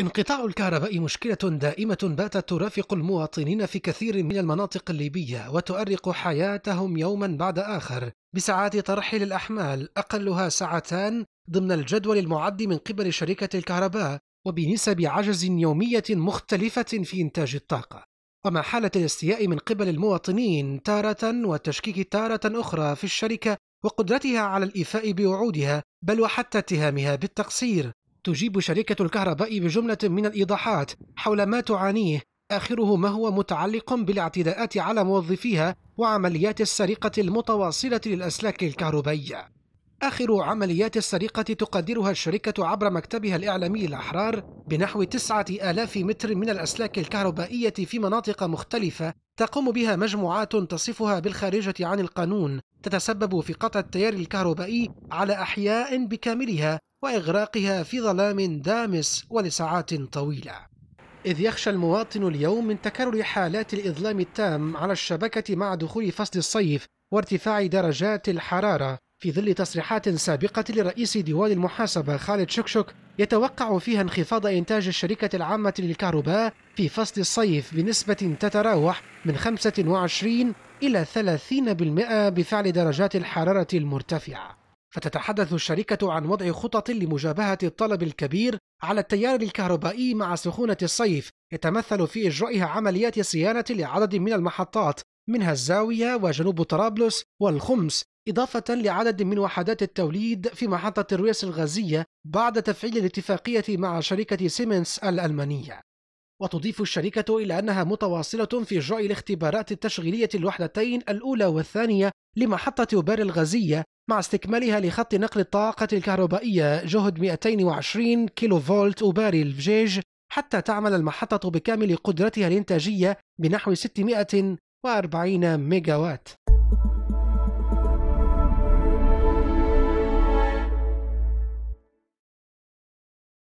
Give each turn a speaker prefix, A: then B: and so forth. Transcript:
A: انقطاع الكهرباء مشكلة دائمة باتت ترافق المواطنين في كثير من المناطق الليبية وتؤرق حياتهم يوما بعد آخر بساعات ترحل الأحمال أقلها ساعتان ضمن الجدول المعد من قبل شركة الكهرباء وبنسب عجز يومية مختلفة في إنتاج الطاقة ومع حالة الاستياء من قبل المواطنين تارة والتشكيك تارة أخرى في الشركة وقدرتها على الإيفاء بوعودها بل وحتى اتهامها بالتقصير تجيب شركة الكهرباء بجملة من الإيضاحات حول ما تعانيه آخره ما هو متعلق بالاعتداءات على موظفيها وعمليات السرقة المتواصلة للأسلاك الكهربائية. آخر عمليات السرقة تقدرها الشركة عبر مكتبها الإعلامي الأحرار بنحو 9000 متر من الأسلاك الكهربائية في مناطق مختلفة تقوم بها مجموعات تصفها بالخارجة عن القانون تتسبب في قطع التيار الكهربائي على أحياء بكاملها وإغراقها في ظلام دامس ولساعات طويلة إذ يخشى المواطن اليوم من تكرر حالات الإظلام التام على الشبكة مع دخول فصل الصيف وارتفاع درجات الحرارة في ظل تصريحات سابقة لرئيس ديوان المحاسبة خالد شكشك يتوقع فيها انخفاض إنتاج الشركة العامة للكهرباء في فصل الصيف بنسبة تتراوح من 25 إلى 30% بفعل درجات الحرارة المرتفعة. فتتحدث الشركة عن وضع خطط لمجابهة الطلب الكبير على التيار الكهربائي مع سخونة الصيف يتمثل في إجرائها عمليات صيانة لعدد من المحطات منها الزاوية وجنوب طرابلس والخمس إضافة لعدد من وحدات التوليد في محطة الرئيس الغازية بعد تفعيل الاتفاقية مع شركة سيمنس الألمانية وتضيف الشركة إلى أنها متواصلة في إجراء الاختبارات التشغيلية الوحدتين الأولى والثانية لمحطة أوبار الغازية مع استكمالها لخط نقل الطاقة الكهربائية جهد 220 كيلو فولت أوباري الفجيج حتى تعمل المحطة بكامل قدرتها الإنتاجية بنحو 600 وأربعين ميجا وات